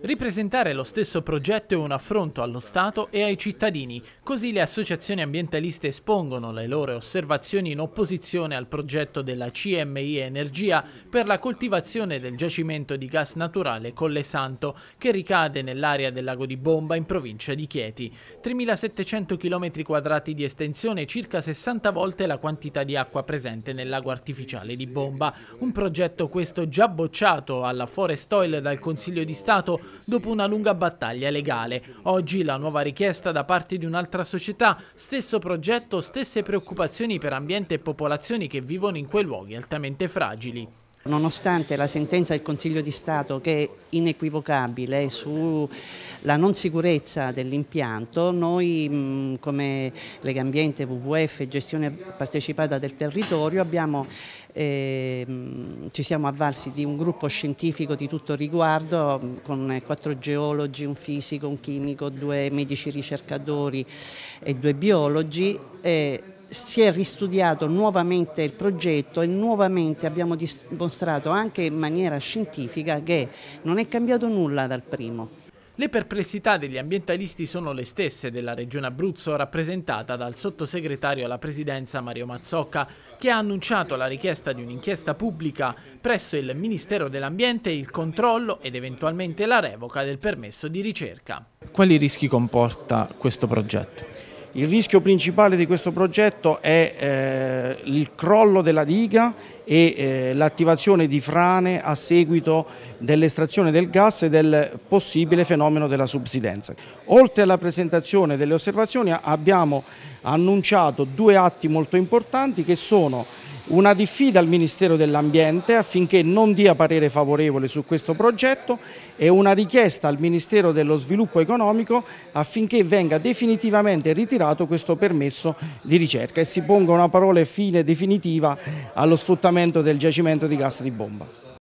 Ripresentare lo stesso progetto è un affronto allo Stato e ai cittadini, così le associazioni ambientaliste espongono le loro osservazioni in opposizione al progetto della CMI Energia per la coltivazione del giacimento di gas naturale Colle Santo, che ricade nell'area del lago di Bomba in provincia di Chieti. 3.700 km quadrati di estensione, circa 60 volte la quantità di acqua presente nel lago artificiale di Bomba. Un progetto questo già bocciato alla Forest Oil dal Consiglio di Stato dopo una lunga battaglia legale. Oggi la nuova richiesta da parte di un'altra società, stesso progetto, stesse preoccupazioni per ambiente e popolazioni che vivono in quei luoghi altamente fragili. Nonostante la sentenza del Consiglio di Stato che è inequivocabile sulla non sicurezza dell'impianto, noi mm, come Legambiente, WWF, gestione partecipata del territorio abbiamo eh, ci siamo avvalsi di un gruppo scientifico di tutto riguardo mm, con eh, quattro geologi, un fisico, un chimico, due medici ricercatori e due biologi. Eh, si è ristudiato nuovamente il progetto e nuovamente abbiamo dimostrato anche in maniera scientifica che non è cambiato nulla dal primo. Le perplessità degli ambientalisti sono le stesse della regione Abruzzo rappresentata dal sottosegretario alla presidenza Mario Mazzocca che ha annunciato la richiesta di un'inchiesta pubblica presso il Ministero dell'Ambiente il controllo ed eventualmente la revoca del permesso di ricerca. Quali rischi comporta questo progetto? Il rischio principale di questo progetto è eh, il crollo della diga e eh, l'attivazione di frane a seguito dell'estrazione del gas e del possibile fenomeno della subsidenza. Oltre alla presentazione delle osservazioni abbiamo annunciato due atti molto importanti che sono una diffida al Ministero dell'Ambiente affinché non dia parere favorevole su questo progetto e una richiesta al Ministero dello Sviluppo Economico affinché venga definitivamente ritirato questo permesso di ricerca e si ponga una parola fine definitiva allo sfruttamento del giacimento di gas di bomba.